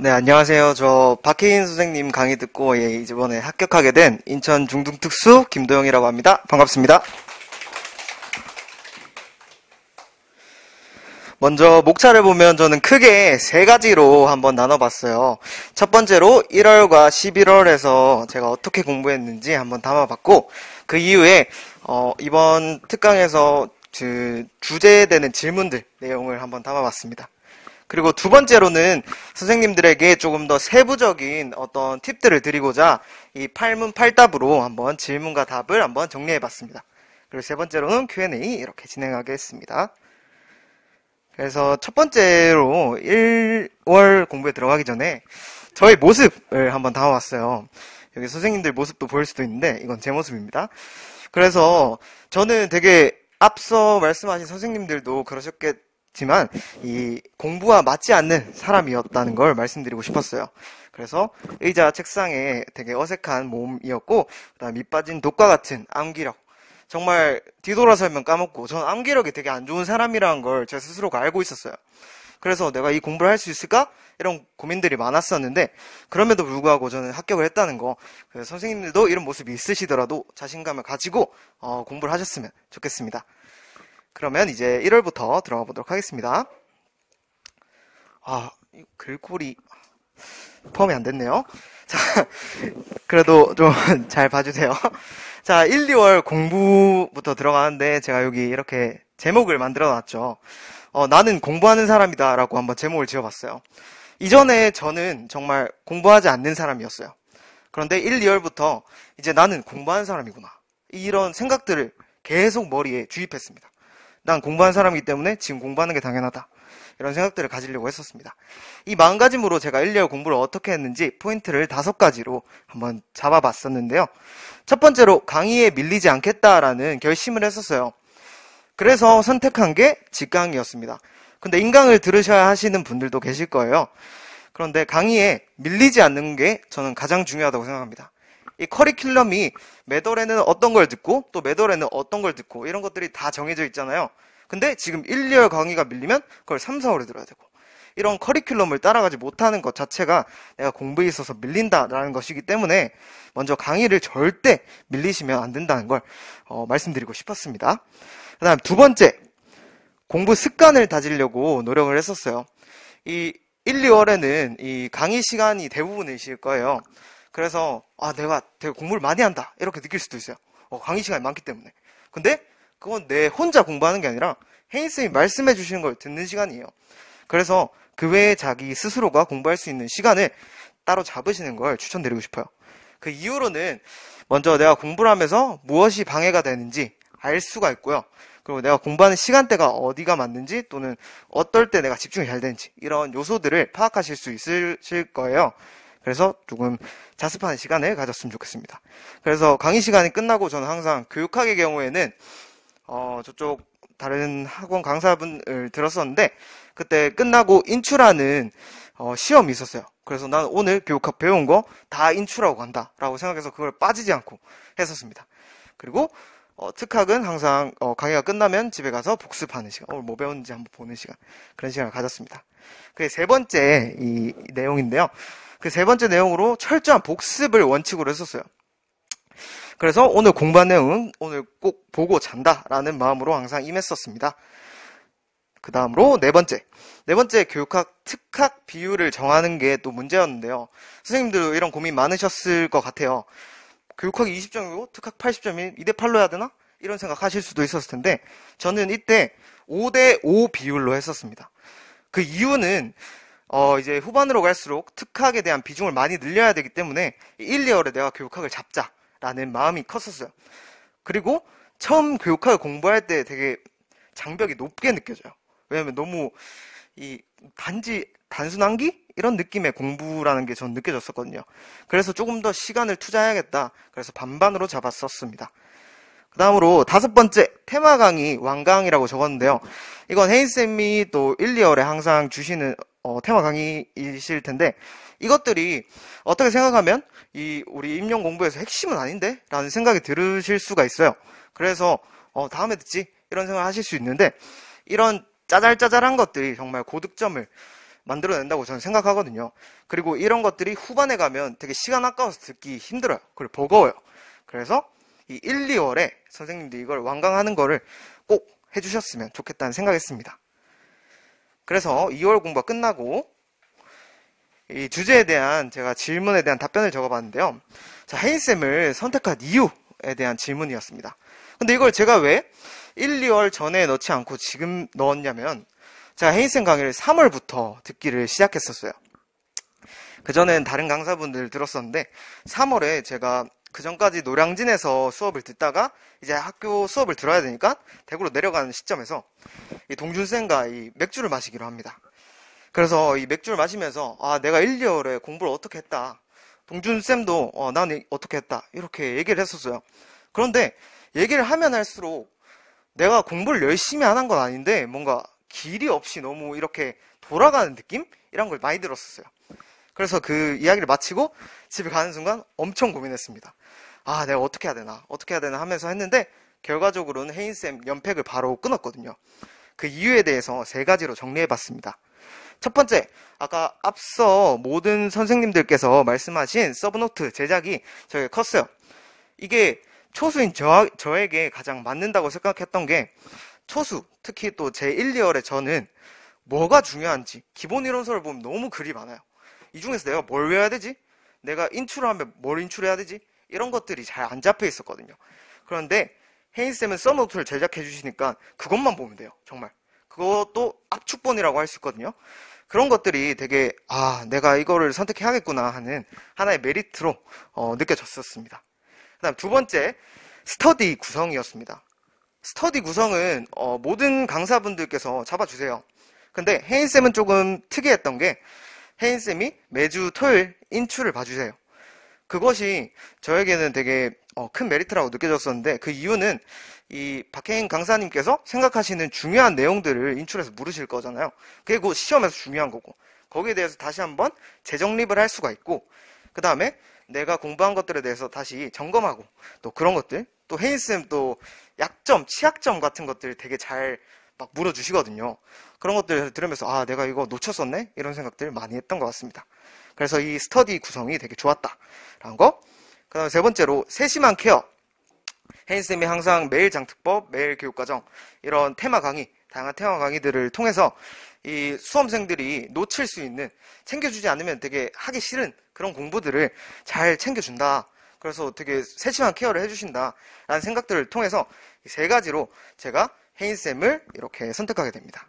네, 안녕하세요. 저 박혜인 선생님 강의 듣고 예, 이번에 합격하게 된 인천 중등특수 김도영이라고 합니다. 반갑습니다. 먼저 목차를 보면 저는 크게 세 가지로 한번 나눠봤어요. 첫 번째로 1월과 11월에서 제가 어떻게 공부했는지 한번 담아봤고 그 이후에 어, 이번 특강에서 그 주제되는 질문들 내용을 한번 담아봤습니다. 그리고 두 번째로는 선생님들에게 조금 더 세부적인 어떤 팁들을 드리고자 이 팔문팔답으로 한번 질문과 답을 한번 정리해봤습니다. 그리고 세 번째로는 Q&A 이렇게 진행하겠습니다. 그래서 첫 번째로 1월 공부에 들어가기 전에 저의 모습을 한번 담아왔어요 여기 선생님들 모습도 보일 수도 있는데 이건 제 모습입니다. 그래서 저는 되게 앞서 말씀하신 선생님들도 그러셨겠 지만 이 공부와 맞지 않는 사람이었다는 걸 말씀드리고 싶었어요. 그래서 의자 책상에 되게 어색한 몸이었고 그다음 밑 빠진 독과 같은 암기력 정말 뒤돌아서면 까먹고 전 암기력이 되게 안 좋은 사람이라는 걸 제 스스로가 알고 있었어요. 그래서 내가 이 공부를 할 수 있을까? 이런 고민들이 많았었는데 그럼에도 불구하고 저는 합격을 했다는 거 선생님들도 이런 모습이 있으시더라도 자신감을 가지고 어, 공부를 하셨으면 좋겠습니다. 그러면 이제 1월부터 들어가 보도록 하겠습니다. 아, 글꼴이 포함이 안 됐네요. 자, 그래도 좀 잘 봐주세요. 자, 1, 2월 공부부터 들어가는데 제가 여기 이렇게 제목을 만들어 놨죠. 어, 나는 공부하는 사람이다 라고 한번 제목을 지어봤어요. 이전에 저는 정말 공부하지 않는 사람이었어요. 그런데 1, 2월부터 이제 나는 공부하는 사람이구나. 이런 생각들을 계속 머리에 주입했습니다. 난 공부한 사람이기 때문에 지금 공부하는 게 당연하다. 이런 생각들을 가지려고 했었습니다. 이 마음가짐으로 제가 1, 2월 공부를 어떻게 했는지 포인트를 다섯 가지로 한번 잡아봤었는데요. 첫 번째로 강의에 밀리지 않겠다라는 결심을 했었어요. 그래서 선택한 게 직강이었습니다. 근데 인강을 들으셔야 하시는 분들도 계실 거예요. 그런데 강의에 밀리지 않는 게 저는 가장 중요하다고 생각합니다. 이 커리큘럼이 매달에는 어떤 걸 듣고 또 매달에는 어떤 걸 듣고 이런 것들이 다 정해져 있잖아요. 근데 지금 1, 2월 강의가 밀리면 그걸 3, 4월에 들어야 되고 이런 커리큘럼을 따라가지 못하는 것 자체가 내가 공부에 있어서 밀린다라는 것이기 때문에 먼저 강의를 절대 밀리시면 안 된다는 걸 어, 말씀드리고 싶었습니다. 그 다음 두 번째 공부 습관을 다지려고 노력을 했었어요. 이 1, 2월에는 이 강의 시간이 대부분이실 거예요. 그래서 아 내가 되게 공부를 많이 한다 이렇게 느낄 수도 있어요. 어, 강의 시간이 많기 때문에. 근데 그건 내 혼자 공부하는 게 아니라 헤인 쌤이 말씀해 주시는 걸 듣는 시간이에요. 그래서 그 외에 자기 스스로가 공부할 수 있는 시간을 따로 잡으시는 걸 추천드리고 싶어요. 그 이후로는 먼저 내가 공부를 하면서 무엇이 방해가 되는지 알 수가 있고요. 그리고 내가 공부하는 시간대가 어디가 맞는지 또는 어떨 때 내가 집중이 잘 되는지 이런 요소들을 파악하실 수 있으실 거예요. 그래서 조금 자습하는 시간을 가졌으면 좋겠습니다. 그래서 강의 시간이 끝나고 저는 항상 교육학의 경우에는 어, 저쪽 다른 학원 강사분을 들었었는데 그때 끝나고 인출하는 어, 시험이 있었어요. 그래서 난 오늘 교육학 배운 거 다 인출하고 간다라고 생각해서 그걸 빠지지 않고 했었습니다. 그리고 어, 특학은 항상 어, 강의가 끝나면 집에 가서 복습하는 시간, 오늘 어, 뭐 배웠는지 한번 보는 시간 그런 시간을 가졌습니다. 그게 세 번째 이 내용인데요. 그세 번째 내용으로 철저한 복습을 원칙으로 했었어요. 그래서 오늘 공부한 내용은 오늘 꼭 보고 잔다라는 마음으로 항상 임했었습니다. 그 다음으로 네 번째. 네 번째 교육학 특학 비율을 정하는 게 또 문제였는데요. 선생님들도 이런 고민 많으셨을 것 같아요. 교육학이 20점이고 특학 80점이 2대 8로 해야 되나? 이런 생각 하실 수도 있었을 텐데 저는 이때 5대 5 비율로 했었습니다. 그 이유는 어, 이제 후반으로 갈수록 특학에 대한 비중을 많이 늘려야 되기 때문에 1, 2월에 내가 교육학을 잡자라는 마음이 컸었어요. 그리고 처음 교육학을 공부할 때 되게 장벽이 높게 느껴져요. 왜냐면 너무 이 단지 단순 한기 이런 느낌의 공부라는 게 전 느껴졌었거든요. 그래서 조금 더 시간을 투자해야겠다. 그래서 반반으로 잡았었습니다. 그 다음으로 다섯 번째 테마 강의 왕강이라고 적었는데요. 이건 헤인쌤이 또 1, 2월에 항상 주시는 어, 테마 강의이실 텐데 이것들이 어떻게 생각하면 이 우리 임용 공부에서 핵심은 아닌데 라는 생각이 들으실 수가 있어요. 그래서 어, 다음에 듣지 이런 생각을 하실 수 있는데 이런 짜잘짜잘한 것들이 정말 고득점을 만들어낸다고 저는 생각하거든요. 그리고 이런 것들이 후반에 가면 되게 시간 아까워서 듣기 힘들어요. 그리고 버거워요. 그래서 이 1, 2월에 선생님들이 이걸 완강하는 거를 꼭 해주셨으면 좋겠다는 생각했습니다. 그래서 2월 공부가 끝나고 이 주제에 대한 제가 질문에 대한 답변을 적어봤는데요. 자, 해인쌤을 선택한 이유에 대한 질문이었습니다. 근데 이걸 제가 왜 1, 2월 전에 넣지 않고 지금 넣었냐면 제가 해인쌤 강의를 3월부터 듣기를 시작했었어요. 그전엔 다른 강사분들 들었었는데 3월에 제가 그 전까지 노량진에서 수업을 듣다가 이제 학교 수업을 들어야 되니까 대구로 내려가는 시점에서 이 동준쌤과 이 맥주를 마시기로 합니다. 그래서 이 맥주를 마시면서 아 내가 1, 2월에 공부를 어떻게 했다. 동준쌤도 어, 나는 어떻게 했다. 이렇게 얘기를 했었어요. 그런데 얘기를 하면 할수록 내가 공부를 열심히 안 한 건 아닌데 뭔가 길이 없이 너무 이렇게 돌아가는 느낌? 이런 걸 많이 들었었어요. 그래서 그 이야기를 마치고 집에 가는 순간 엄청 고민했습니다. 아, 내가 어떻게 해야 되나, 어떻게 해야 되나 하면서 했는데, 결과적으로는 헤인쌤 연팩을 바로 끊었거든요. 그 이유에 대해서 세 가지로 정리해봤습니다. 첫 번째, 아까 앞서 모든 선생님들께서 말씀하신 서브노트 제작이 저게 에 컸어요. 이게 초수인 저, 저에게 가장 맞는다고 생각했던 게 초수, 특히 또 제 1, 2월에 저는 뭐가 중요한지 기본 이론서를 보면 너무 글이 많아요. 이 중에서 내가 뭘 외워야 되지? 내가 인출을 하면 뭘 인출해야 되지? 이런 것들이 잘 안 잡혀 있었거든요. 그런데 헤인쌤은 써노트를 제작해 주시니까 그것만 보면 돼요. 정말. 그것도 압축본이라고 할 수 있거든요. 그런 것들이 되게 아 내가 이거를 선택해야겠구나 하는 하나의 메리트로 어, 느껴졌었습니다. 그다음 두 번째 스터디 구성이었습니다. 스터디 구성은 어, 모든 강사분들께서 잡아주세요. 근데 혜인 쌤은 조금 특이했던 게 혜인 쌤이 매주 토요일 인출을 봐주세요. 그것이 저에게는 되게 어, 큰 메리트라고 느껴졌었는데 그 이유는 이박해인 강사님께서 생각하시는 중요한 내용들을 인출해서 물으실 거잖아요. 그리고 시험에서 중요한 거고 거기에 대해서 다시 한번 재정립을 할 수가 있고 그 다음에 내가 공부한 것들에 대해서 다시 점검하고 또 그런 것들 또 헤인쌤 또 약점 취약점 같은 것들 되게 잘 막 물어주시거든요. 그런 것들 들으면서 아 내가 이거 놓쳤었네 이런 생각들 많이 했던 것 같습니다. 그래서 이 스터디 구성이 되게 좋았다라는 거. 그 다음에 세 번째로 세심한 케어. 헤인쌤이 항상 매일 장특법, 매일 교육과정 이런 테마 강의, 다양한 테마 강의들을 통해서 이 수험생들이 놓칠 수 있는 챙겨주지 않으면 되게 하기 싫은 그런 공부들을 잘 챙겨준다. 그래서 되게 세심한 케어를 해주신다라는 생각들을 통해서 이 세 가지로 제가 헤인쌤을 이렇게 선택하게 됩니다.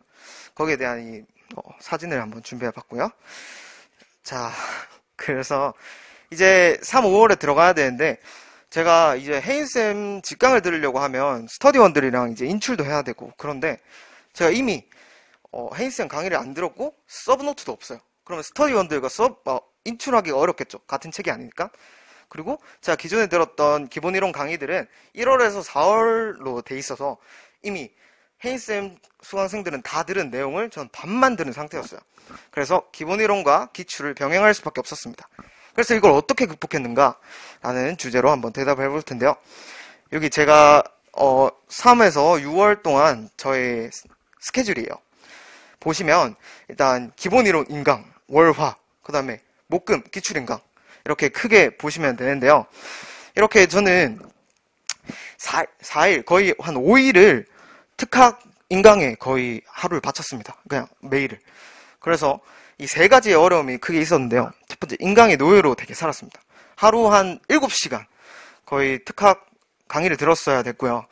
거기에 대한 이 어, 사진을 한번 준비해 봤고요. 자, 그래서 이제 3, 5월에 들어가야 되는데 제가 이제 헤인쌤 직강을 들으려고 하면 스터디원들이랑 이제 인출도 해야 되고 그런데 제가 이미 어, 헤인쌤 강의를 안 들었고 서브노트도 없어요. 그러면 스터디원들과 서 어, 인출하기가 어렵겠죠. 같은 책이 아니니까. 그리고 제가 기존에 들었던 기본 이론 강의들은 1월에서 4월로 돼 있어서 이미 헤이쌤 수강생들은 다 들은 내용을 전 반만 들은 상태였어요. 그래서 기본이론과 기출을 병행할 수밖에 없었습니다. 그래서 이걸 어떻게 극복했는가? 라는 주제로 한번 대답을 해볼 텐데요. 여기 제가 어, 3에서 6월 동안 저의 스케줄이에요. 보시면 일단 기본이론 인강, 월화, 그 다음에 목금, 기출인강 이렇게 크게 보시면 되는데요. 이렇게 저는 4, 4일, 거의 한 5일을 특학 인강에 거의 하루를 바쳤습니다. 그냥 매일을. 그래서 이 세 가지의 어려움이 크게 있었는데요. 첫 번째, 인강의 노예로 되게 살았습니다. 하루 한 일곱 시간 거의 특학 강의를 들었어야 됐고요.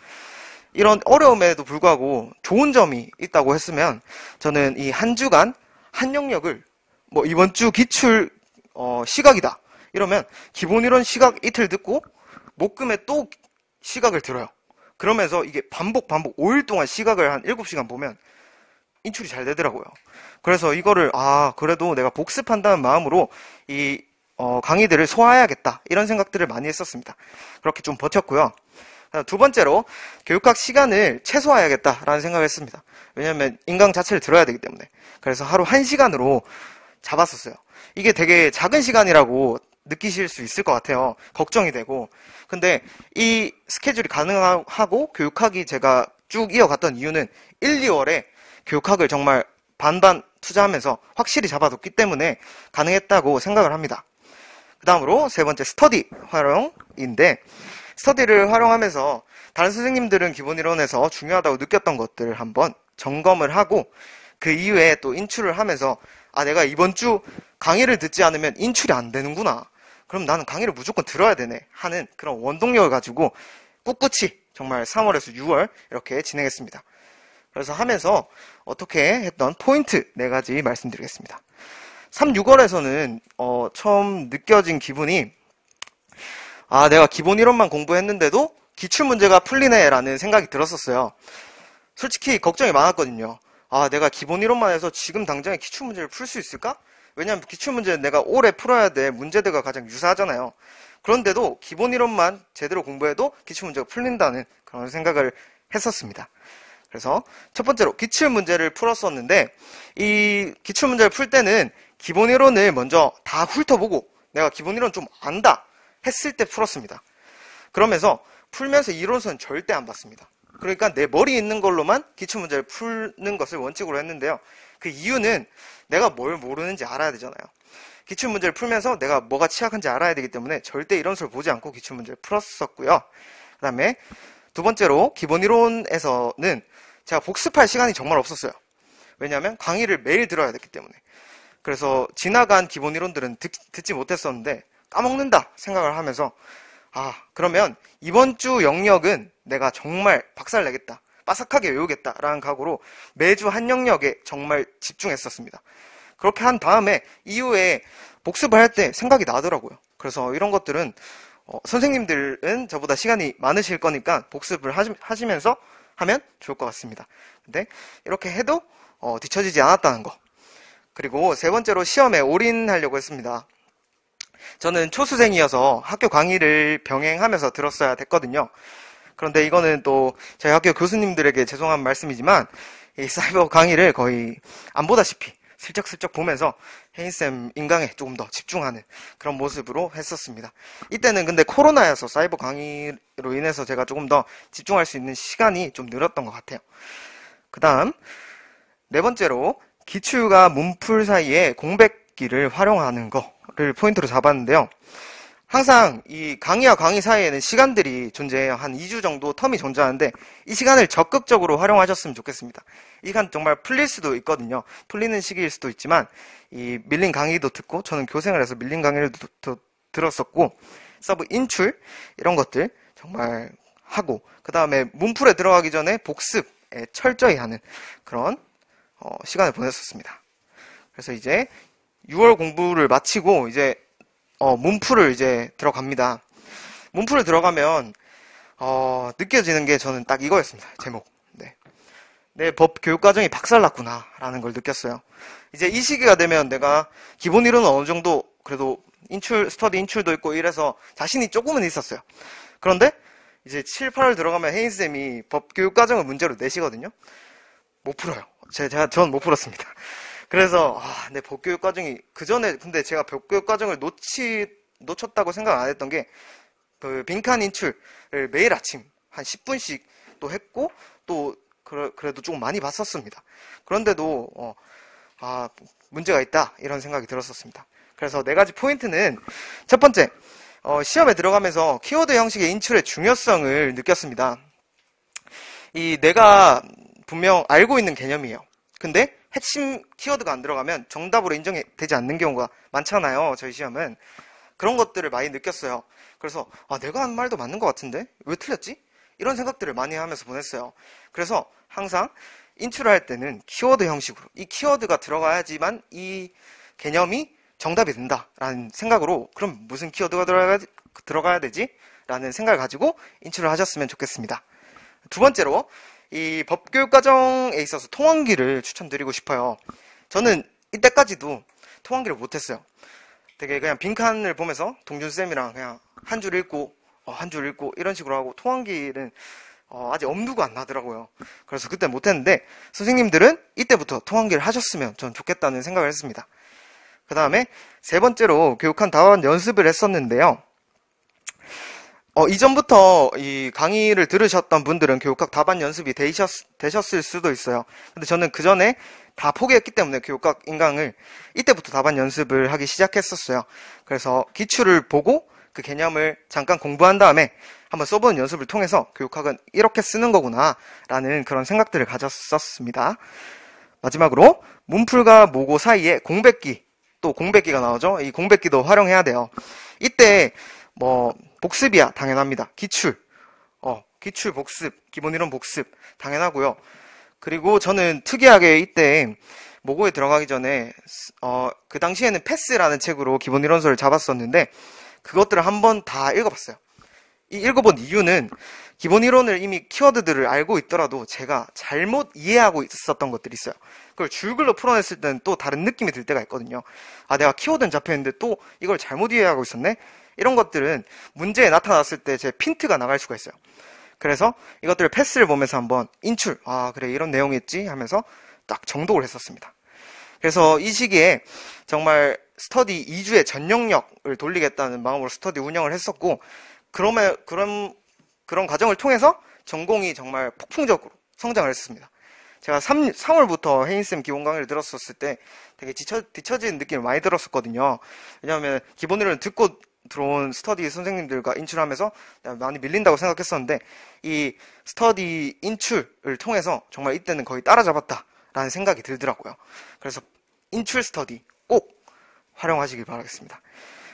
이런 어려움에도 불구하고 좋은 점이 있다고 했으면 저는 이 한 주간 한 영역을 뭐 이번 주 기출 어, 시각이다 이러면 기본 이론 시각 이틀 듣고 목금에 또 시각을 들어요. 그러면서 이게 반복 반복 5일 동안 시각을 한 7시간 보면 인출이 잘 되더라고요. 그래서 이거를 아 그래도 내가 복습한다는 마음으로 이 어, 강의들을 소화해야겠다 이런 생각들을 많이 했었습니다. 그렇게 좀 버텼고요. 두 번째로 교육학 시간을 최소화해야겠다라는 생각을 했습니다. 왜냐하면 인강 자체를 들어야 되기 때문에 그래서 하루 1 시간으로 잡았었어요. 이게 되게 작은 시간이라고 느끼실 수 있을 것 같아요. 걱정이 되고. 근데 이 스케줄이 가능하고 교육학이 제가 쭉 이어갔던 이유는 1, 2월에 교육학을 정말 반반 투자하면서 확실히 잡아뒀기 때문에 가능했다고 생각을 합니다. 그 다음으로 세 번째 스터디 활용인데 스터디를 활용하면서 다른 선생님들은 기본 이론에서 중요하다고 느꼈던 것들을 한번 점검을 하고 그 이후에 또 인출을 하면서 아 내가 이번 주 강의를 듣지 않으면 인출이 안 되는구나 그럼 나는 강의를 무조건 들어야 되네 하는 그런 원동력을 가지고 꿋꿋이 정말 3월에서 6월 이렇게 진행했습니다. 그래서 하면서 어떻게 했던 포인트 네 가지 말씀드리겠습니다. 3, 6월에서는 어, 처음 느껴진 기분이 아 내가 기본 이론만 공부했는데도 기출 문제가 풀리네라는 생각이 들었었어요. 솔직히 걱정이 많았거든요. 아 내가 기본 이론만 해서 지금 당장에 기출 문제를 풀 수 있을까? 왜냐하면 기출 문제는 내가 오래 풀어야 될 문제들과 가장 유사하잖아요. 그런데도 기본 이론만 제대로 공부해도 기출 문제가 풀린다는 그런 생각을 했었습니다. 그래서 첫 번째로 기출 문제를 풀었었는데 이 기출 문제를 풀 때는 기본 이론을 먼저 다 훑어보고 내가 기본 이론 좀 안다 했을 때 풀었습니다. 그러면서 풀면서 이론서는 절대 안 봤습니다. 그러니까 내머리 있는 걸로만 기출 문제를 푸는 것을 원칙으로 했는데요. 그 이유는 내가 뭘 모르는지 알아야 되잖아요. 기출 문제를 풀면서 내가 뭐가 취약한지 알아야 되기 때문에 절대 이런 수를 보지 않고 기출 문제를 풀었었고요. 그다음에 두 번째로 기본 이론에서는 제가 복습할 시간이 정말 없었어요. 왜냐하면 강의를 매일 들어야 됐기 때문에. 그래서 지나간 기본 이론들은 듣, 듣지 못했었는데 까먹는다 생각을 하면서 아 그러면 이번 주 영역은 내가 정말 박살 내겠다. 빠삭하게 외우겠다라는 각오로 매주 한 영역에 정말 집중했었습니다. 그렇게 한 다음에 이후에 복습을 할 때 생각이 나더라고요. 그래서 이런 것들은 어, 선생님들은 저보다 시간이 많으실 거니까 복습을 하시, 면서 하면 좋을 것 같습니다. 근데 이렇게 해도 어, 뒤처지지 않았다는 거. 그리고 세 번째로 시험에 올인하려고 했습니다. 저는 초수생이어서 학교 강의를 병행하면서 들었어야 됐거든요. 그런데 이거는 또 저희 학교 교수님들에게 죄송한 말씀이지만 이 사이버 강의를 거의 안 보다시피 슬쩍슬쩍 보면서 헤인쌤 인강에 조금 더 집중하는 그런 모습으로 했었습니다. 이때는 근데 코로나여서 사이버 강의로 인해서 제가 조금 더 집중할 수 있는 시간이 좀 늘었던 것 같아요. 그 다음, 네 번째로 기출과 문풀 사이에 공백기를 활용하는 거를 포인트로 잡았는데요. 항상 이 강의와 강의 사이에는 시간들이 존재해요. 한 2주 정도 텀이 존재하는데 이 시간을 적극적으로 활용하셨으면 좋겠습니다. 이 시간 정말 풀릴 수도 있거든요. 풀리는 시기일 수도 있지만 이 밀린 강의도 듣고 저는 교생을 해서 밀린 강의를 도, 도, 들었었고 서브 인출 이런 것들 정말 하고 그 다음에 문풀에 들어가기 전에 복습에 철저히 하는 그런 어, 시간을 보냈었습니다. 그래서 이제 6월 공부를 마치고 이제 어, 문풀을 이제 들어갑니다. 문풀을 들어가면 어, 느껴지는 게 저는 딱 이거였습니다. 제목. 네. 내법 교육 과정이 박살났구나라는 걸 느꼈어요. 이제 이 시기가 되면 내가 기본 이론은 어느 정도 그래도 인출 스터디 인출도 있고 이래서 자신이 조금은 있었어요. 그런데 이제 7, 8월 들어가면 헤인스 쌤이 법 교육 과정을 문제로 내시거든요. 못 풀어요. 제가 전 못 풀었습니다. 그래서 아, 내 법교육 과정이 그 전에 근데 제가 법교육 과정을 놓치 놓쳤다고 생각 안 했던 게그 빈칸 인출을 매일 아침 한 10분씩 또 했고 또 그래도 조금 많이 봤었습니다. 그런데도 어, 아 문제가 있다 이런 생각이 들었었습니다. 그래서 네 가지 포인트는 첫 번째 어, 시험에 들어가면서 키워드 형식의 인출의 중요성을 느꼈습니다. 이 내가 분명 알고 있는 개념이에요. 근데 핵심 키워드가 안 들어가면 정답으로 인정되지 않는 경우가 많잖아요. 저희 시험은. 그런 것들을 많이 느꼈어요. 그래서 아, 내가 한 말도 맞는 것 같은데? 왜 틀렸지? 이런 생각들을 많이 하면서 보냈어요. 그래서 항상 인출할 을 때는 키워드 형식으로 이 키워드가 들어가야지만 이 개념이 정답이 된다라는 생각으로 그럼 무슨 키워드가 들어가야, 들어가야 되지? 라는 생각을 가지고 인출을 하셨으면 좋겠습니다. 두 번째로 이 법교육 과정에 있어서 통원기를 추천드리고 싶어요. 저는 이때까지도 통원기를 못했어요. 되게 그냥 빈칸을 보면서 동준쌤이랑 그냥 한 줄 읽고, 어, 한 줄 읽고 이런 식으로 하고 통원기는 어, 아직 엄두가 안 나더라고요. 그래서 그때 못했는데 선생님들은 이때부터 통원기를 하셨으면 전 좋겠다는 생각을 했습니다. 그 다음에 세 번째로 교육한 다원 연습을 했었는데요. 어, 이전부터 이 강의를 들으셨던 분들은 교육학 답안 연습이 되셨, 되셨을 수도 있어요. 근데 저는 그 전에 다 포기했기 때문에 교육학 인강을 이때부터 답안 연습을 하기 시작했었어요. 그래서 기출을 보고 그 개념을 잠깐 공부한 다음에 한번 써보는 연습을 통해서 교육학은 이렇게 쓰는 거구나라는 그런 생각들을 가졌었습니다. 마지막으로 문풀과 모고 사이에 공백기 또 공백기가 나오죠. 이 공백기도 활용해야 돼요. 이때 뭐 복습이야 당연합니다. 기출, 어 기출 복습, 기본 이론 복습 당연하고요. 그리고 저는 특이하게 이때 모고에 들어가기 전에 어그 당시에는 패스라는 책으로 기본 이론서를 잡았었는데 그것들을 한번 다 읽어봤어요. 이 읽어본 이유는 기본 이론을 이미 키워드들을 알고 있더라도 제가 잘못 이해하고 있었던 것들이 있어요. 그걸 줄글로 풀어냈을 때는 또 다른 느낌이 들 때가 있거든요. 아, 내가 키워드는 잡혔는데또 이걸 잘못 이해하고 있었네? 이런 것들은 문제에 나타났을 때 제 핀트가 나갈 수가 있어요. 그래서 이것들을 패스를 보면서 한번 인출, 아, 그래, 이런 내용이었지 하면서 딱 정독을 했었습니다. 그래서 이 시기에 정말 스터디 2주의 전 영역을 돌리겠다는 마음으로 스터디 운영을 했었고, 그러면, 그런, 그런 과정을 통해서 전공이 정말 폭풍적으로 성장을 했습니다. 제가 3, 3월부터 헤인쌤 기본 강의를 들었었을 때 되게 뒤처, 뒤처진 느낌을 많이 들었었거든요. 왜냐하면 기본 이론을 듣고 들어온 스터디 선생님들과 인출하면서 많이 밀린다고 생각했었는데 이 스터디 인출을 통해서 정말 이때는 거의 따라잡았다라는 생각이 들더라고요. 그래서 인출 스터디 꼭 활용하시길 바라겠습니다.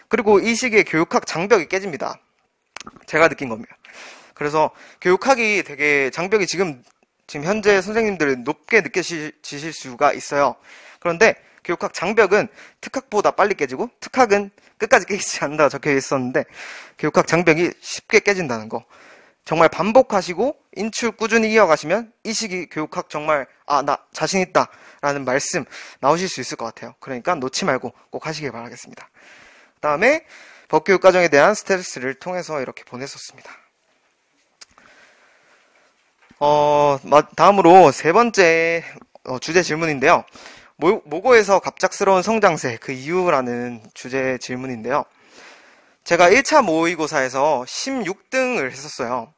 그리고 이 시기에 교육학 장벽이 깨집니다. 제가 느낀 겁니다. 그래서 교육학이 되게 장벽이 지금 지금 현재 선생님들은 높게 느껴지실 수가 있어요. 그런데 교육학 장벽은 특학보다 빨리 깨지고 특학은 끝까지 깨지지 않는다 적혀 있었는데 교육학 장벽이 쉽게 깨진다는 거. 정말 반복하시고 인출 꾸준히 이어가시면 이 시기 교육학 정말 아 나 자신 있다라는 말씀 나오실 수 있을 것 같아요. 그러니까 놓지 말고 꼭 하시길 바라겠습니다. 그다음에 법교육 과정에 대한 스트레스를 통해서 이렇게 보냈었습니다. 어, 다음으로 세 번째 어, 주제 질문인데요. 모, 고에서 갑작스러운 성장세 그 이유라는 주제 질문인데요. 제가 1차 모의고사에서 16등을 했었어요.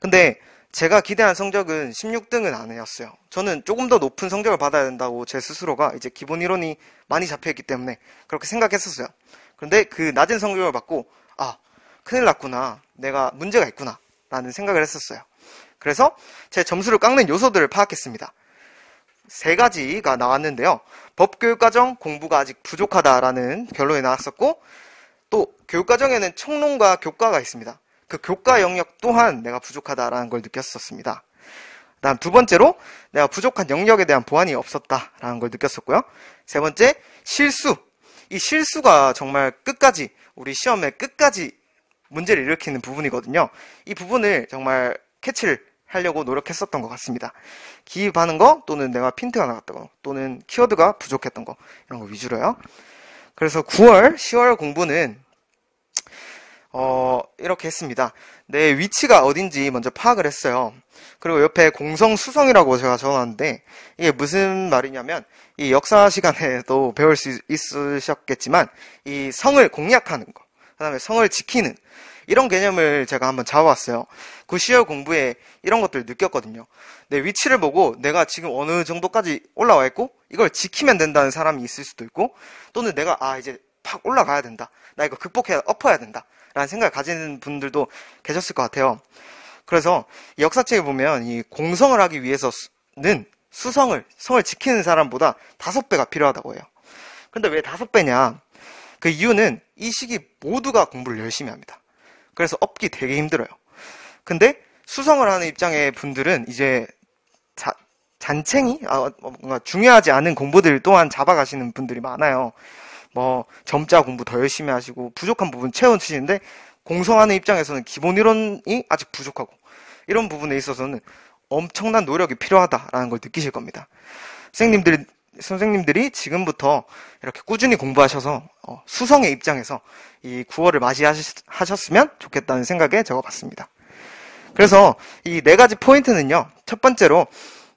근데 제가 기대한 성적은 16등은 아니었어요. 저는 조금 더 높은 성적을 받아야 된다고 제 스스로가 이제 기본 이론이 많이 잡혀있기 때문에 그렇게 생각했었어요. 그런데 그 낮은 성적을 받고 아 큰일 났구나 내가 문제가 있구나 라는 생각을 했었어요. 그래서 제 점수를 깎는 요소들을 파악했습니다. 세 가지가 나왔는데요. 법교육과정 공부가 아직 부족하다라는 결론이 나왔었고 또 교육과정에는 청론과 교과가 있습니다. 그 교과 영역 또한 내가 부족하다라는 걸 느꼈었습니다. 다음 두 번째로 내가 부족한 영역에 대한 보완이 없었다라는 걸 느꼈었고요. 세 번째 실수. 이 실수가 정말 끝까지 우리 시험의 끝까지 문제를 일으키는 부분이거든요. 이 부분을 정말 캐치를 하려고 노력했었던 것 같습니다. 기입하는 거 또는 내가 핀트가 나갔던 거 또는 키워드가 부족했던 거 이런 거 위주로요. 그래서 9월, 10월 공부는 어, 이렇게 했습니다. 내 위치가 어딘지 먼저 파악을 했어요. 그리고 옆에 공성수성이라고 제가 적어놨는데, 이게 무슨 말이냐면, 이 역사 시간에도 배울 수 있으셨겠지만, 이 성을 공략하는 거, 그 다음에 성을 지키는, 이런 개념을 제가 한번 잡아봤어요. 그 10월 공부에 이런 것들을 느꼈거든요. 내 네, 위치를 보고 내가 지금 어느 정도까지 올라와 있고 이걸 지키면 된다는 사람이 있을 수도 있고 또는 내가 아 이제 팍 올라가야 된다. 나 이거 극복해야 엎어야 된다. 라는 생각을 가지는 분들도 계셨을 것 같아요. 그래서 역사책에 보면 이 공성을 하기 위해서는 수성을 성을 지키는 사람보다 다섯 배가 필요하다고 해요. 근데 왜 다섯 배냐? 그 이유는 이 시기 모두가 공부를 열심히 합니다. 그래서 업기 되게 힘들어요. 근데 수성을 하는 입장의 분들은 이제 자, 잔챙이? 아, 어, 뭔가 중요하지 않은 공부들 또한 잡아가시는 분들이 많아요. 뭐, 점자 공부 더 열심히 하시고, 부족한 부분 채워주시는데, 공성하는 입장에서는 기본 이론이 아직 부족하고, 이런 부분에 있어서는 엄청난 노력이 필요하다라는 걸 느끼실 겁니다. 선생님들이 선생님들이 지금부터 이렇게 꾸준히 공부하셔서 어, 수성의 입장에서 이구월을 맞이하셨으면 좋겠다는 생각에 적어봤습니다. 그래서 이 네 가지 포인트는요. 첫 번째로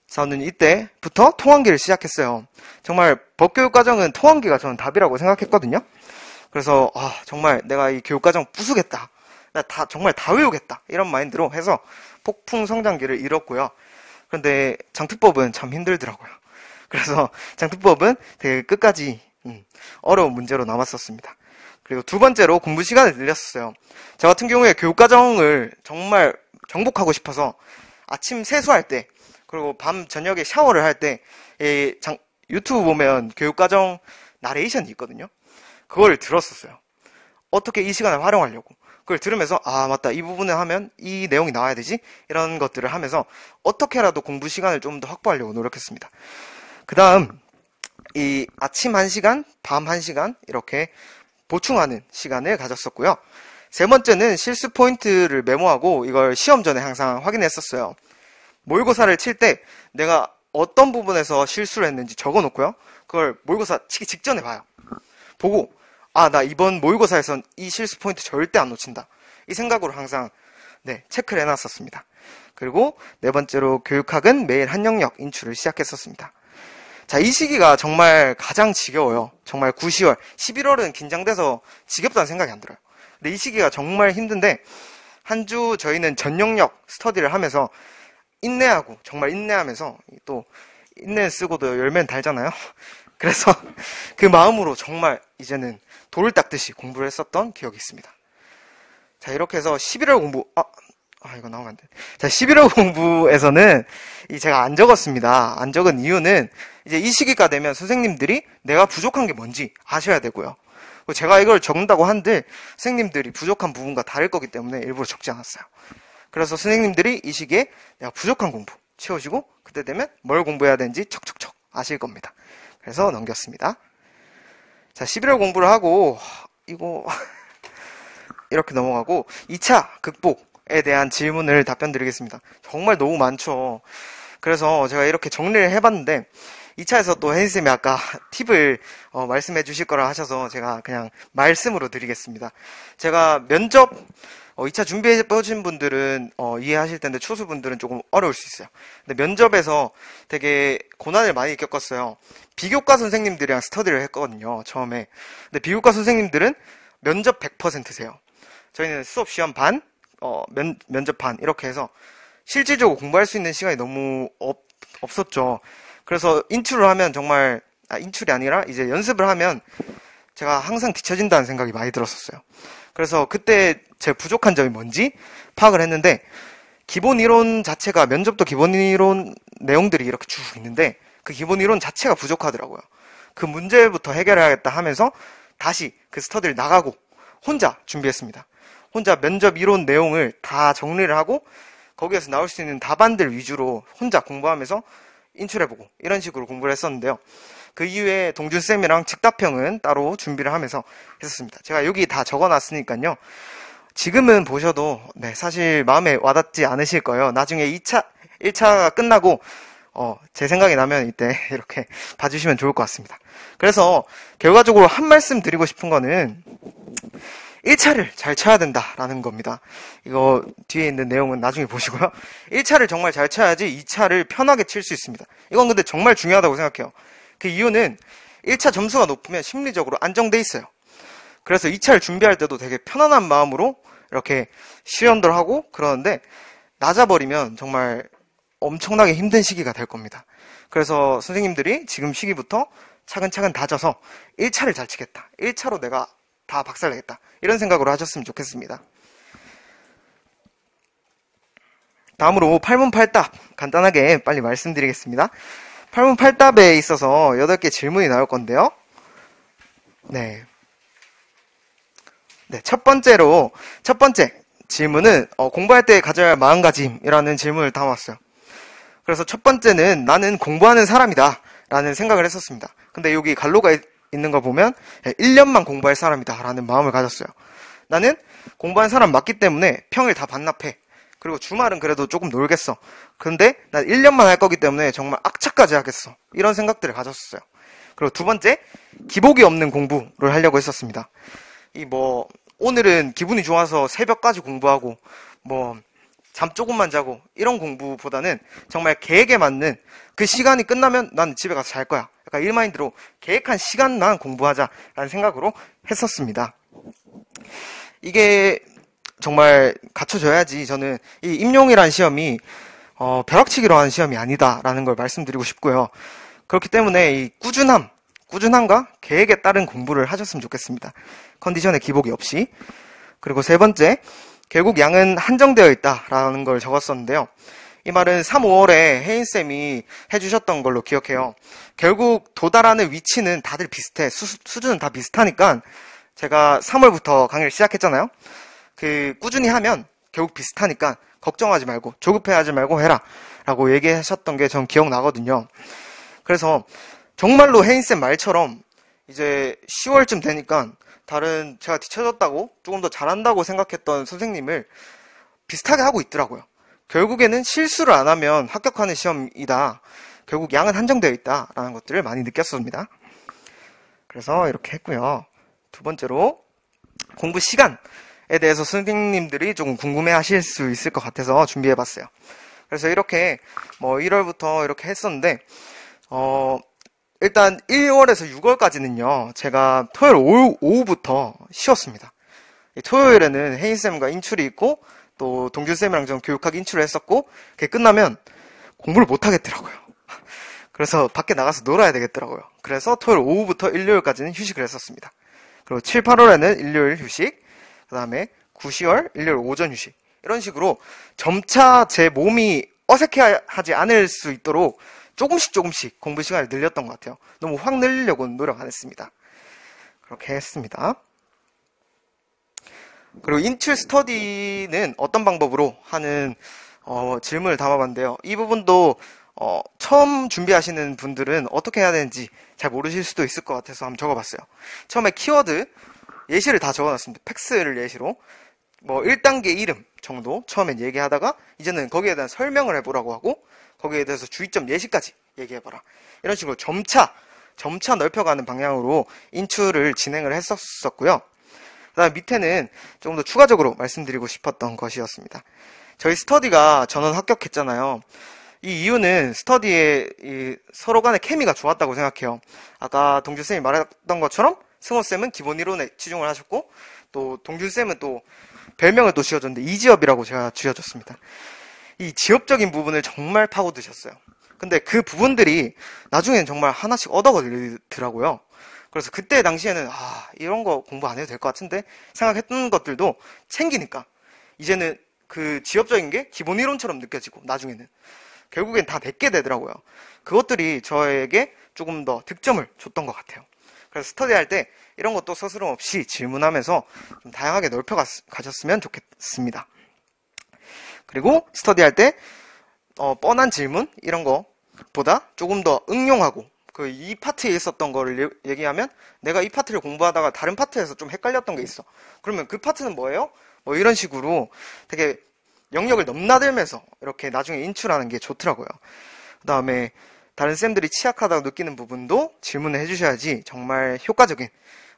저는 이때부터 통환기를 시작했어요. 정말 법교육 과정은 통환기가 저는 답이라고 생각했거든요. 그래서 아, 정말 내가 이 교육 과정 부수겠다. 나 다 정말 다 외우겠다. 이런 마인드로 해서 폭풍 성장기를 잃었고요. 그런데 장특법은 참 힘들더라고요. 그래서 장특법은 되게 끝까지 음, 어려운 문제로 남았었습니다. 그리고 두 번째로 공부 시간을 늘렸었어요. 저 같은 경우에 교육과정을 정말 정복하고 싶어서 아침 세수할 때 그리고 밤 저녁에 샤워를 할 때 유튜브 보면 교육과정 나레이션이 있거든요. 그걸 들었었어요. 어떻게 이 시간을 활용하려고. 그걸 들으면서 아 맞다 이 부분을 하면 이 내용이 나와야 되지 이런 것들을 하면서 어떻게라도 공부 시간을 좀 더 확보하려고 노력했습니다. 그 다음, 이 아침 1시간, 밤 1시간, 이렇게 보충하는 시간을 가졌었고요. 세 번째는 실수 포인트를 메모하고 이걸 시험 전에 항상 확인했었어요. 모의고사를 칠 때 내가 어떤 부분에서 실수를 했는지 적어 놓고요. 그걸 모의고사 치기 직전에 봐요. 보고, 아, 나 이번 모의고사에선 이 실수 포인트 절대 안 놓친다. 이 생각으로 항상, 네, 체크를 해놨었습니다. 그리고 네 번째로 교육학은 매일 한 영역 인출을 시작했었습니다. 자, 이 시기가 정말 가장 지겨워요. 정말 9, 10월. 11월은 긴장돼서 지겹다는 생각이 안 들어요. 근데 이 시기가 정말 힘든데, 한 주 저희는 전 영역 스터디를 하면서 인내하고, 정말 인내하면서 또, 인내 쓰고도 열매는 달잖아요. 그래서 그 마음으로 정말 이제는 돌을 닦듯이 공부를 했었던 기억이 있습니다. 자, 이렇게 해서 11월 공부, 아, 아, 이거 나오면 안 돼. 자, 11월 공부에서는 제가 안 적었습니다. 안 적은 이유는 이제 이 시기가 되면 선생님들이 내가 부족한 게 뭔지 아셔야 되고요. 제가 이걸 적는다고 한들 선생님들이 부족한 부분과 다를 거기 때문에 일부러 적지 않았어요. 그래서 선생님들이 이 시기에 내가 부족한 공부 채워주고 그때 되면 뭘 공부해야 되는지 척척척 아실 겁니다. 그래서 넘겼습니다. 자, 11월 공부를 하고 이거 이렇게 넘어가고 2차 극복 에 대한 질문을 답변 드리겠습니다. 정말 너무 많죠. 그래서 제가 이렇게 정리를 해봤는데 2차에서 또혜스쌤이 아까 팁을 어, 말씀해 주실 거라 하셔서 제가 그냥 말씀으로 드리겠습니다. 제가 면접 어, 2차 준비해 보신 분들은 어, 이해하실 텐데 초수분들은 조금 어려울 수 있어요. 근데 면접에서 되게 고난을 많이 겪었어요. 비교과 선생님들이랑 스터디를 했거든요. 처음에. 근데 비교과 선생님들은 면접 100%세요. 저희는 수업 시험 반, 어, 면, 접판 이렇게 해서 실질적으로 공부할 수 있는 시간이 너무 없, 없었죠. 그래서 인출을 하면 정말 아, 인출이 아니라 이제 연습을 하면 제가 항상 뒤처진다는 생각이 많이 들었었어요. 그래서 그때 제 부족한 점이 뭔지 파악을 했는데 기본 이론 자체가 면접도 기본 이론 내용들이 이렇게 쭉 있는데 그 기본 이론 자체가 부족하더라고요. 그 문제부터 해결해야겠다 하면서 다시 그 스터디를 나가고 혼자 준비했습니다. 혼자 면접 이론 내용을 다 정리를 하고 거기에서 나올 수 있는 답안들 위주로 혼자 공부하면서 인출해보고 이런 식으로 공부를 했었는데요. 그 이후에 동준쌤이랑 직답형은 따로 준비를 하면서 했었습니다. 제가 여기 다 적어놨으니까요. 지금은 보셔도 네, 사실 마음에 와닿지 않으실 거예요. 나중에 2차, 1차가 끝나고 어, 제 생각이 나면 이때 이렇게 봐주시면 좋을 것 같습니다. 그래서 결과적으로 한 말씀 드리고 싶은 거는 1차를 잘 쳐야 된다라는 겁니다. 이거 뒤에 있는 내용은 나중에 보시고요. 1차를 정말 잘 쳐야지 2차를 편하게 칠 수 있습니다. 이건 근데 정말 중요하다고 생각해요. 그 이유는 1차 점수가 높으면 심리적으로 안정돼 있어요. 그래서 2차를 준비할 때도 되게 편안한 마음으로 이렇게 시연들 하고 그러는데 낮아버리면 정말 엄청나게 힘든 시기가 될 겁니다. 그래서 선생님들이 지금 시기부터 차근차근 다져서 1차를 잘 치겠다. 1차로 내가 다 박살내겠다. 이런 생각으로 하셨으면 좋겠습니다. 다음으로 팔문팔답 간단하게 빨리 말씀드리겠습니다. 팔문팔답에 있어서 8개 질문이 나올 건데요. 네. 네, 첫 번째로 첫 번째 질문은 어, 공부할 때 가져야 할 마음가짐이라는 질문을 담았어요. 그래서 첫 번째는 나는 공부하는 사람이다 라는 생각을 했었습니다. 근데 여기 갈로가 있는 거 보면 1년만 공부할 사람이다 라는 마음을 가졌어요. 나는 공부한 사람 맞기 때문에 평일 다 반납해. 그리고 주말은 그래도 조금 놀겠어. 그런데 난 1년만 할 거기 때문에 정말 악착까지 하겠어. 이런 생각들을 가졌어요. 그리고 두 번째, 기복이 없는 공부를 하려고 했었습니다. 이 뭐, 오늘은 기분이 좋아서 새벽까지 공부하고, 뭐, 잠 조금만 자고, 이런 공부보다는 정말 계획에 맞는 그 시간이 끝나면 난 집에 가서 잘 거야. 그러니까 일마인드로 계획한 시간만 공부하자라는 생각으로 했었습니다. 이게 정말 갖춰져야지 저는 이임용이라는 시험이 어, 벼락치기로 한 시험이 아니다라는 걸 말씀드리고 싶고요. 그렇기 때문에 이 꾸준함, 꾸준함과 계획에 따른 공부를 하셨으면 좋겠습니다. 컨디션의 기복이 없이. 그리고 세 번째, 결국 양은 한정되어 있다라는 걸 적었었는데요. 이 말은 3, 5월에 혜인쌤이 해주셨던 걸로 기억해요. 결국 도달하는 위치는 다들 비슷해. 수, 수준은 다 비슷하니까 제가 3월부터 강의를 시작했잖아요. 그, 꾸준히 하면 결국 비슷하니까 걱정하지 말고 조급해하지 말고 해라. 라고 얘기하셨던 게 전 기억나거든요. 그래서 정말로 혜인쌤 말처럼 이제 10월쯤 되니까 다른 제가 뒤쳐졌다고 조금 더 잘한다고 생각했던 선생님을 비슷하게 하고 있더라고요. 결국에는 실수를 안 하면 합격하는 시험이다. 결국 양은 한정되어 있다라는 것들을 많이 느꼈습니다. 그래서 이렇게 했고요. 두 번째로 공부 시간에 대해서 선생님들이 조금 궁금해 하실 수 있을 것 같아서 준비해 봤어요. 그래서 이렇게 뭐 1월부터 이렇게 했었는데 어 일단 1월에서 6월까지는요. 제가 토요일 오후, 부터 쉬었습니다. 토요일에는 헤인쌤과 인출이 있고 또 동준쌤이랑 좀 교육학 인출을 했었고 그게 끝나면 공부를 못 하겠더라고요. 그래서 밖에 나가서 놀아야 되겠더라고요. 그래서 토요일 오후부터 일요일까지는 휴식을 했었습니다. 그리고 7, 8월에는 일요일 휴식, 그 다음에 9, 10월 일요일 오전 휴식 이런 식으로 점차 제 몸이 어색해하지 않을 수 있도록 조금씩 조금씩 공부 시간을 늘렸던 것 같아요. 너무 확 늘리려고 노력 안 했습니다. 그렇게 했습니다. 그리고 인출 스터디는 어떤 방법으로 하는 어, 질문을 담아봤는데요. 이 부분도 어, 처음 준비하시는 분들은 어떻게 해야 되는지 잘 모르실 수도 있을 것 같아서 한번 적어봤어요. 처음에 키워드 예시를 다 적어놨습니다. 팩스를 예시로 뭐 1단계 이름 정도 처음엔 얘기하다가 이제는 거기에 대한 설명을 해보라고 하고 거기에 대해서 주의점 예시까지 얘기해봐라. 이런 식으로 점차 점차 넓혀가는 방향으로 인출을 진행을 했었었고요. 그다음 밑에는 조금 더 추가적으로 말씀드리고 싶었던 것이었습니다. 저희 스터디가 전원 합격했잖아요. 이 이유는 스터디의 이 서로 간의 케미가 좋았다고 생각해요. 아까 동준 쌤이 말했던 것처럼 승호 쌤은 기본 이론에 치중을 하셨고 또 동준 쌤은 또 별명을 또 지어줬는데 이지업이라고 제가 지어줬습니다. 이 지엽적인 부분을 정말 파고드셨어요. 근데 그 부분들이 나중에는 정말 하나씩 얻어 걸리더라고요. 그래서 그때 당시에는 아 이런 거 공부 안 해도 될 것 같은데 생각했던 것들도 챙기니까 이제는 그 지엽적인 게 기본 이론처럼 느껴지고 나중에는 결국엔 다 내게 되더라고요. 그것들이 저에게 조금 더 득점을 줬던 것 같아요. 그래서 스터디할 때 이런 것도 스스럼 없이 질문하면서 좀 다양하게 넓혀 가셨으면 좋겠습니다. 그리고 스터디할 때 어, 뻔한 질문 이런 거보다 조금 더 응용하고 그이 파트에 있었던 거를 예, 얘기하면 내가 이 파트를 공부하다가 다른 파트에서 좀 헷갈렸던 게 있어. 그러면 그 파트는 뭐예요? 뭐 이런 식으로 되게 영역을 넘나들면서 이렇게 나중에 인출하는 게 좋더라고요. 그 다음에 다른 쌤들이 취약하다고 느끼는 부분도 질문을 해주셔야지 정말 효과적인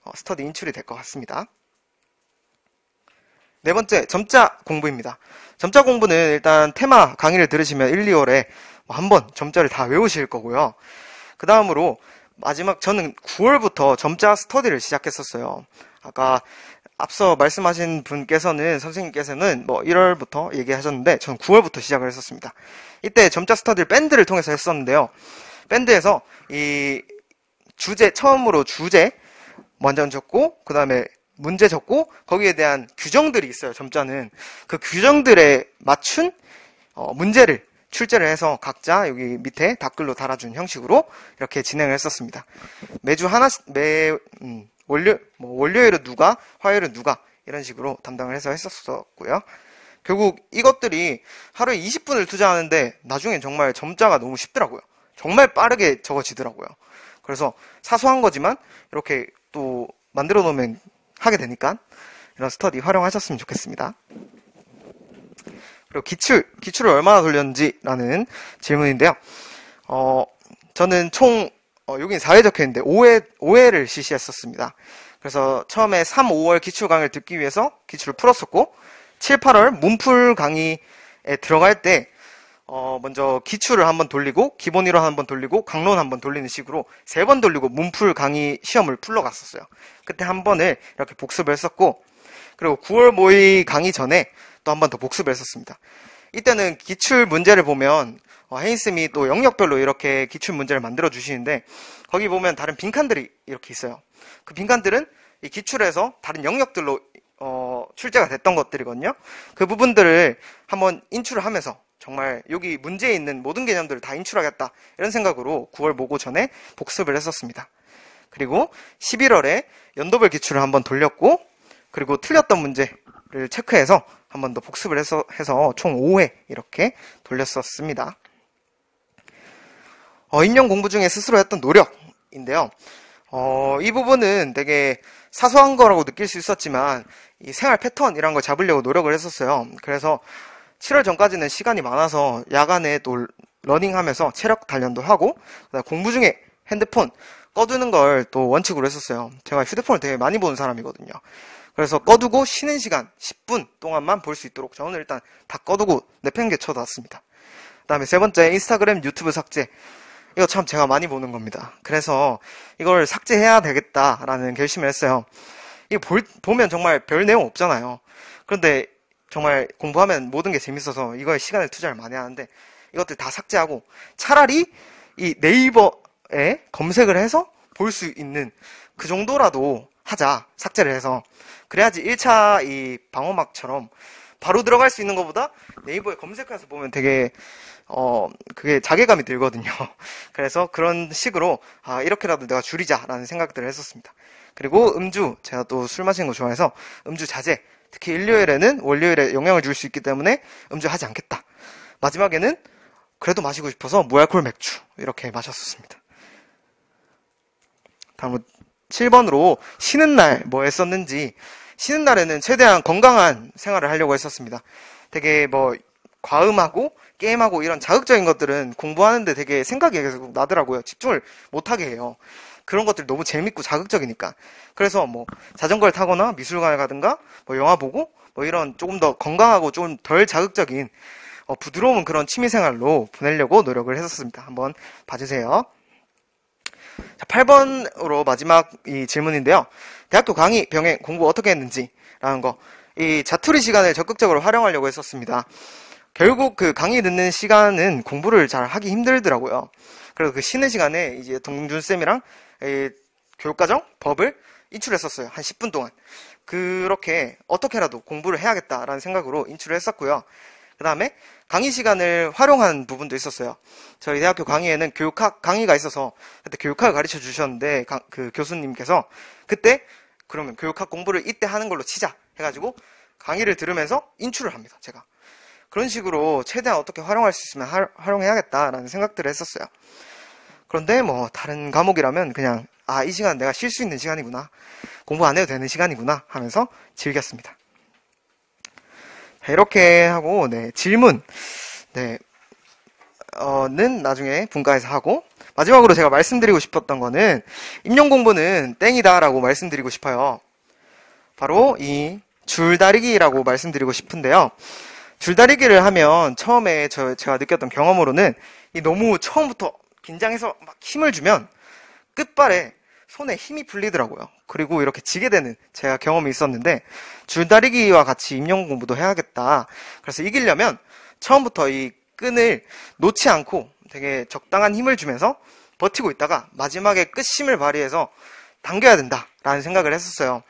어, 스터디 인출이 될 것 같습니다. 네 번째, 점자 공부입니다. 점자 공부는 일단 테마 강의를 들으시면 1, 2월에 뭐 한번 점자를 다 외우실 거고요. 그 다음으로 마지막 저는 9월부터 점자 스터디를 시작했었어요. 아까 앞서 말씀하신 분께서는 선생님께서는 뭐 1월부터 얘기하셨는데 저는 9월부터 시작을 했었습니다. 이때 점자 스터디를 밴드를 통해서 했었는데요. 밴드에서 이 주제 처음으로 주제 먼저 적고 그 다음에 문제 적고 거기에 대한 규정들이 있어요. 점자는 그 규정들에 맞춘 어, 문제를 출제를 해서 각자 여기 밑에 답글로 달아준 형식으로 이렇게 진행을 했었습니다. 매주 하나씩 매 음, 월요 뭐 월요일은 누가 화요일은 누가 이런 식으로 담당을 해서 했었었고요. 결국 이것들이 하루에 20분을 투자하는데 나중엔 정말 점자가 너무 쉽더라고요. 정말 빠르게 적어지더라고요. 그래서 사소한 거지만 이렇게 또 만들어 놓으면 하게 되니까 이런 스터디 활용하셨으면 좋겠습니다. 그리고 기출, 기출을 얼마나 돌렸는지라는 질문인데요. 어, 저는 총, 어, 여긴 4회 적혀있는데 5회, 5회를 실시했었습니다. 그래서 처음에 3, 5월 기출 강의를 듣기 위해서 기출을 풀었었고, 7, 8월 문풀 강의에 들어갈 때, 어, 먼저 기출을 한번 돌리고, 기본 이론 한번 돌리고, 강론 한번 돌리는 식으로 세 번 돌리고 문풀 강의 시험을 풀러 갔었어요. 그때 한 번을 이렇게 복습을 했었고, 그리고 9월 모의 강의 전에 또한번더 복습을 했었습니다. 이때는 기출 문제를 보면 어, 헤인스이또 영역별로 이렇게 기출 문제를 만들어 주시는데 거기 보면 다른 빈칸들이 이렇게 있어요. 그 빈칸들은 이 기출에서 다른 영역들로 어, 출제가 됐던 것들이거든요. 그 부분들을 한 번 인출을 하면서 정말 여기 문제에 있는 모든 개념들을 다 인출하겠다 이런 생각으로 9월 모고 전에 복습을 했었습니다. 그리고 11월에 연도별 기출을 한 번 돌렸고 그리고 틀렸던 문제 를 체크해서 한 번 더 복습을 해서, 해서 총 5회 이렇게 돌렸었습니다. 어, 인용 공부 중에 스스로 했던 노력인데요. 어, 이 부분은 되게 사소한 거라고 느낄 수 있었지만 이 생활 패턴 이런 걸 잡으려고 노력을 했었어요. 그래서 7월 전까지는 시간이 많아서 야간에 또 러닝하면서 체력 단련도 하고 공부 중에 핸드폰 꺼두는 걸 또 원칙으로 했었어요. 제가 휴대폰을 되게 많이 보는 사람이거든요. 그래서 꺼두고 쉬는 시간 10분 동안만 볼 수 있도록 저는 일단 다 꺼두고 내팽개쳐 놨습니다. 그 다음에 세 번째 인스타그램 유튜브 삭제 이거 참 제가 많이 보는 겁니다. 그래서 이걸 삭제해야 되겠다라는 결심을 했어요. 이 보면 정말 별 내용 없잖아요. 그런데 정말 공부하면 모든 게 재밌어서 이거에 시간을 투자를 많이 하는데 이것들 다 삭제하고 차라리 이 네이버에 검색을 해서 볼 수 있는 그 정도라도 하자. 삭제를 해서. 그래야지 1차 이 방어막처럼 바로 들어갈 수 있는 것보다 네이버에 검색해서 보면 되게 어 그게 자괴감이 들거든요. 그래서 그런 식으로 아 이렇게라도 내가 줄이자라는 생각들을 했었습니다. 그리고 음주 제가 또 술 마시는 거 좋아해서 음주 자제 특히 일요일에는 월요일에 영향을 줄 수 있기 때문에 음주하지 않겠다. 마지막에는 그래도 마시고 싶어서 무알콜 맥주 이렇게 마셨었습니다. 다음 7번으로 쉬는 날 뭐 했었는지 쉬는 날에는 최대한 건강한 생활을 하려고 했었습니다. 되게 뭐 과음하고 게임하고 이런 자극적인 것들은 공부하는데 되게 생각이 계속 나더라고요. 집중을 못하게 해요. 그런 것들 너무 재밌고 자극적이니까. 그래서 뭐 자전거를 타거나 미술관을 가든가 뭐 영화 보고 뭐 이런 조금 더 건강하고 좀 덜 자극적인 어, 부드러운 그런 취미생활로 보내려고 노력을 했었습니다. 한번 봐주세요. 자, 8번으로 마지막 이 질문인데요. 대학교 강의 병행 공부 어떻게 했는지라는 거. 이 자투리 시간을 적극적으로 활용하려고 했었습니다. 결국 그 강의 듣는 시간은 공부를 잘 하기 힘들더라고요. 그래서 그 쉬는 시간에 이제 동준 쌤이랑 이 교육과정 법을 인출했었어요. 한 10분 동안. 그렇게 어떻게라도 공부를 해야겠다라는 생각으로 인출을 했었고요. 그 다음에 강의 시간을 활용한 부분도 있었어요. 저희 대학교 강의에는 교육학 강의가 있어서 그때 교육학을 가르쳐 주셨는데 그 교수님께서 그때 그러면 교육학 공부를 이때 하는 걸로 치자 해가지고 강의를 들으면서 인출을 합니다. 제가 그런 식으로 최대한 어떻게 활용할 수 있으면 활용해야겠다라는 생각들을 했었어요. 그런데 뭐 다른 과목이라면 그냥 아이 시간 내가 쉴 수 있는 시간이구나 공부 안 해도 되는 시간이구나 하면서 즐겼습니다. 이렇게 하고 네, 질문 네, 어,는 나중에 분과해서 하고 마지막으로 제가 말씀드리고 싶었던 거는 임용 공부는 땡이다라고 말씀드리고 싶어요. 바로 이 줄다리기라고 말씀드리고 싶은데요. 줄다리기를 하면 처음에 저, 제가 느꼈던 경험으로는 이 너무 처음부터 긴장해서 막 힘을 주면 끝발에 손에 힘이 풀리더라고요. 그리고 이렇게 지게 되는 제가 경험이 있었는데 줄다리기와 같이 임용 공부도 해야겠다. 그래서 이기려면 처음부터 이 끈을 놓지 않고 되게 적당한 힘을 주면서 버티고 있다가 마지막에 끝심을 발휘해서 당겨야 된다라는 생각을 했었어요.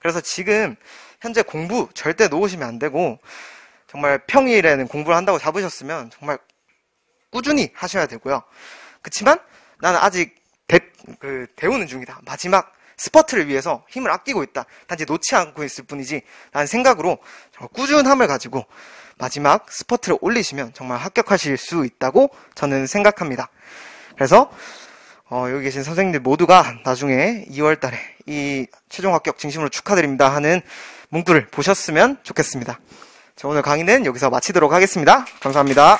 그래서 지금 현재 공부 절대 놓으시면 안 되고 정말 평일에는 공부를 한다고 잡으셨으면 정말 꾸준히 하셔야 되고요. 그렇지만 나는 아직 대, 그 대우는 중이다. 마지막 스퍼트를 위해서 힘을 아끼고 있다. 단지 놓지 않고 있을 뿐이지. 라는 생각으로 꾸준함을 가지고 마지막 스퍼트를 올리시면 정말 합격하실 수 있다고 저는 생각합니다. 그래서 어, 여기 계신 선생님들 모두가 나중에 2월 달에 이 최종 합격 진심으로 축하드립니다 하는 문구를 보셨으면 좋겠습니다. 저 오늘 강의는 여기서 마치도록 하겠습니다. 감사합니다.